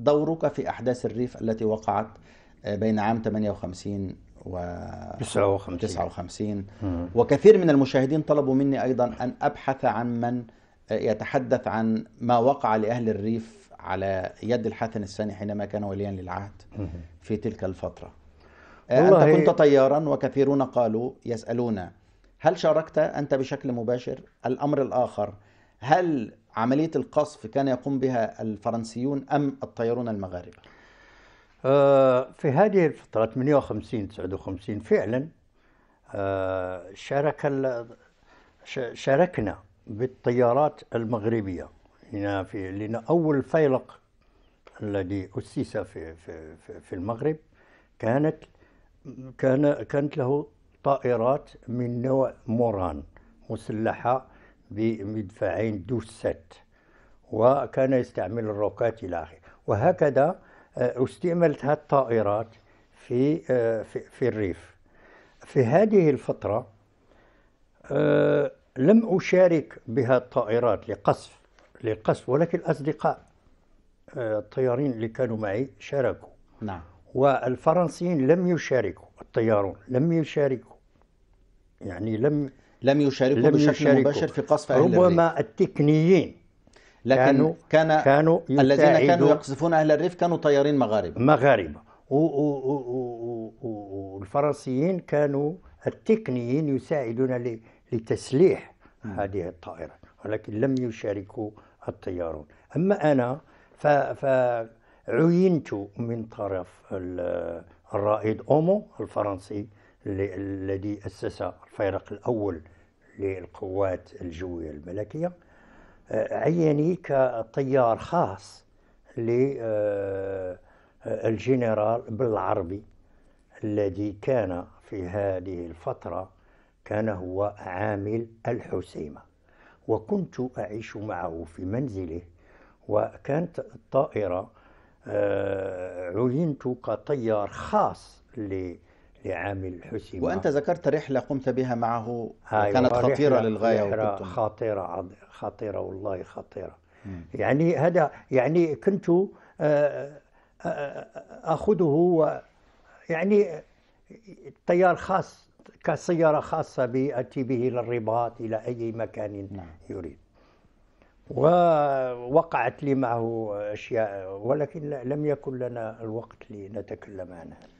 دورك في أحداث الريف التي وقعت آه، بين عام 58 و 59 59 وكثير من المشاهدين طلبوا مني أيضا أن أبحث عن من آه، يتحدث عن ما وقع لأهل الريف على يد الحسن الثاني حينما كان وليا للعهد في تلك الفترة آه، أنت كنت طيارا وكثيرون قالوا يسألون هل شاركت أنت بشكل مباشر؟ الأمر الآخر هل عملية القصف كان يقوم بها الفرنسيون أم الطيارون المغاربة؟ آه، في هذه الفترة 58 59 فعلا آه، شارك شاركنا بالطيارات المغربية هنا في لنا أول فيلق الذي أسس في في في المغرب كانت كان كانت له طائرات من نوع موران مسلحة بمدفعين دوست وكان يستعمل الروكات إلى آخره وهكذا آه، استعملت هذه الطائرات آه، في في الريف في هذه الفترة آه، لم أشارك بها الطائرات لقصف للقصف ولكن الأصدقاء الطيارين اللي كانوا معي شاركوا نعم والفرنسيين لم يشاركوا الطيارون لم يشاركوا يعني لم لم يشاركوا لم بشكل يشاركوا. مباشر في قصف أهل ربما الريف. التكنيين لكن كانوا كان كانوا الذين كانوا يقصفون أهل الريف كانوا طيارين مغاربة مغاربة والفرنسيين كانوا التقنيين يساعدون لتسليح هذه الطائرة ولكن لم يشاركوا الطيارون أما أنا فعينت من طرف الرائد أومو الفرنسي الذي أسس الفيرق الأول للقوات الجوية الملكية آه، عيني كطيار خاص للجنرال آه، بالعربي الذي كان في هذه الفترة كان هو عامل الحسيمة وكنت أعيش معه في منزله وكانت الطائرة آه، عينت كطيار خاص للجنرال لعام الحسمة وأنت ذكرت رحلة قمت بها معه كانت خطيرة للغاية وكنت خطيرة خطيرة والله خطيرة مم. يعني هذا يعني كنت آه، آه، آه، أخذه يعني تيار خاص كسيارة خاصة بأتي به إلى الرباط إلى أي مكان نعم. يريد ووقعت لي معه أشياء ولكن لم يكن لنا الوقت لنتكلم عنها